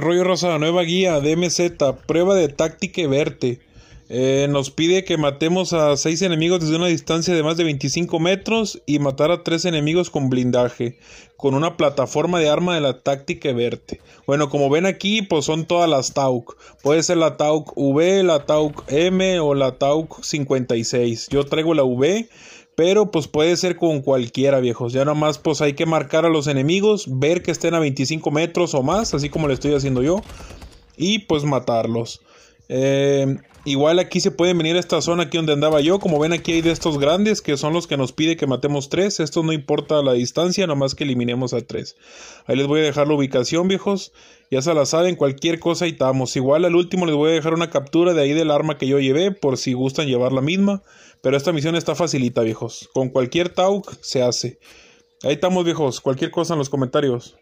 rollo, rosa, Nueva guía, DMZ, prueba de táctica Verde. verte. Eh, nos pide que matemos a 6 enemigos desde una distancia de más de 25 metros y matar a 3 enemigos con blindaje, con una plataforma de arma de la táctica verte. Bueno, como ven aquí, pues son todas las tauk Puede ser la tauk V, la tauk M o la tauk 56. Yo traigo la V, pero pues puede ser con cualquiera, viejos. Ya más pues hay que marcar a los enemigos, ver que estén a 25 metros o más, así como le estoy haciendo yo. Y pues matarlos. Eh, igual aquí se pueden venir a esta zona aquí donde andaba yo. Como ven aquí hay de estos grandes que son los que nos pide que matemos tres. Esto no importa la distancia, nomás que eliminemos a tres. Ahí les voy a dejar la ubicación, viejos. Ya se la saben, cualquier cosa y estamos. Igual al último les voy a dejar una captura de ahí del arma que yo llevé por si gustan llevar la misma. Pero esta misión está facilita, viejos. Con cualquier Tauk se hace. Ahí estamos, viejos. Cualquier cosa en los comentarios.